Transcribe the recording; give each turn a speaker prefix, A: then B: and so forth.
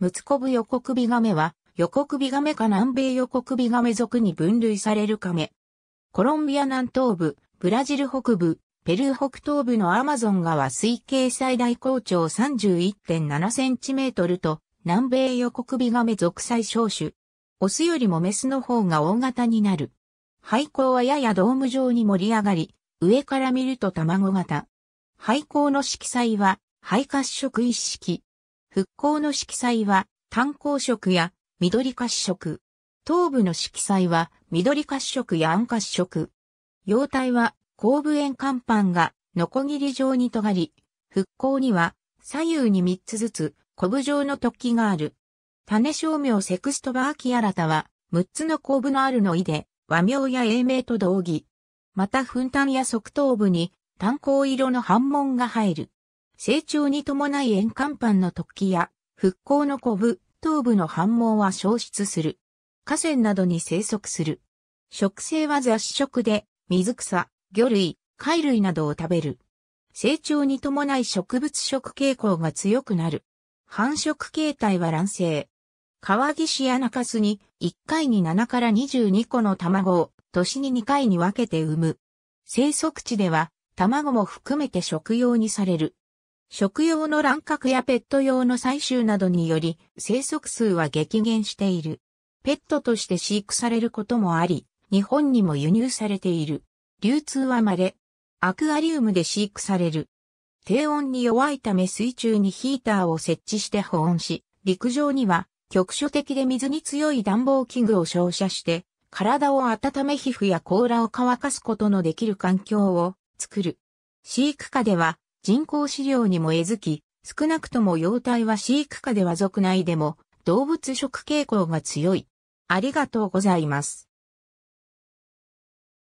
A: ムツコブ横首ガメは、横首ガメか南米横首ガメ属に分類されるカメ。コロンビア南東部、ブラジル北部、ペルー北東部のアマゾン川推計最大高潮3 1 7トルと、南米横首ガメ属最小種。オスよりもメスの方が大型になる。廃校はややドーム状に盛り上がり、上から見ると卵型。廃校の色彩は、肺褐色一式。復興の色彩は炭鉱色や緑褐色。頭部の色彩は緑褐色や暗褐色。様体は後部円甲板がノコギリ状に尖り、復興には左右に3つずつコブ状の突起がある。種照明セクストバーキアラタは6つの後部のあるのいで和名や英名と同義。また、粉炭や側頭部に炭鉱色の反紋が入る。成長に伴い円環板の突起や復興のコブ、頭部の反毛は消失する。河川などに生息する。食性は雑食で、水草、魚類、貝類などを食べる。成長に伴い植物食傾向が強くなる。繁殖形態は卵生。川岸や中洲に1回に7から22個の卵を年に2回に分けて産む。生息地では卵も含めて食用にされる。食用の乱獲やペット用の採集などにより生息数は激減している。ペットとして飼育されることもあり、日本にも輸入されている。流通は稀。アクアリウムで飼育される。低温に弱いため水中にヒーターを設置して保温し、陸上には局所的で水に強い暖房器具を照射して、体を温め皮膚や甲羅を乾かすことのできる環境を作る。飼育下では人工飼料にも餌ずき、少なくとも幼体は飼育下では族内でも動物食傾向が強い。ありがとうございます。